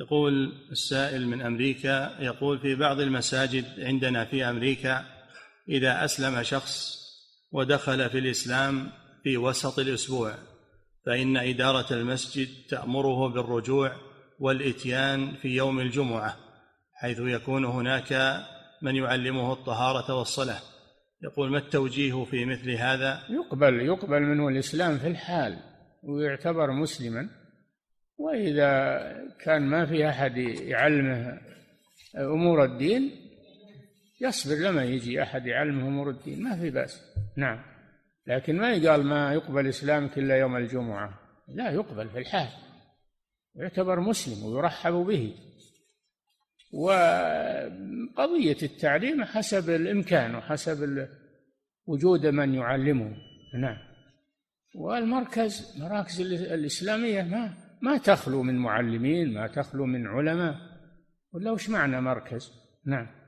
يقول السائل من امريكا يقول في بعض المساجد عندنا في امريكا اذا اسلم شخص ودخل في الاسلام في وسط الاسبوع فان اداره المسجد تامره بالرجوع والاتيان في يوم الجمعه حيث يكون هناك من يعلمه الطهاره والصلاه يقول ما التوجيه في مثل هذا يقبل يقبل منه الاسلام في الحال ويعتبر مسلما وإذا كان ما في أحد يعلمه أمور الدين يصبر لما يجي أحد يعلمه أمور الدين ما في بأس نعم لكن ما يقال ما يقبل إسلامك إلا يوم الجمعة لا يقبل في الحال يعتبر مسلم ويرحب به وقضية التعليم حسب الإمكان وحسب وجود من يعلمه نعم والمركز مراكز الإسلامية ما ما تخلو من معلمين ما تخلو من علماء ولا وش معنى مركز نعم